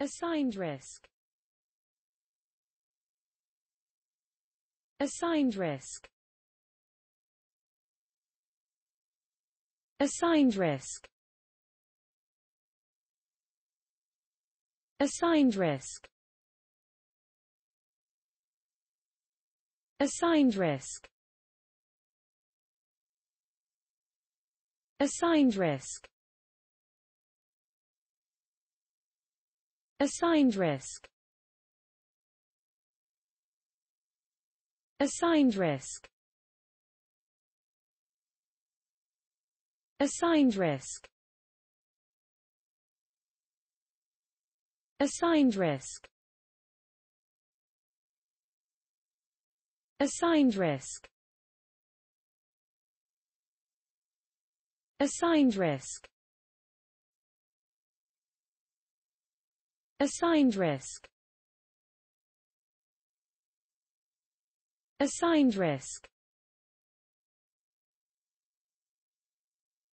Assigned risk Assigned risk Assigned risk Assigned risk Assigned risk Assigned risk Assigned risk Assigned risk Assigned risk Assigned risk Assigned risk Assigned risk Assigned risk Assigned risk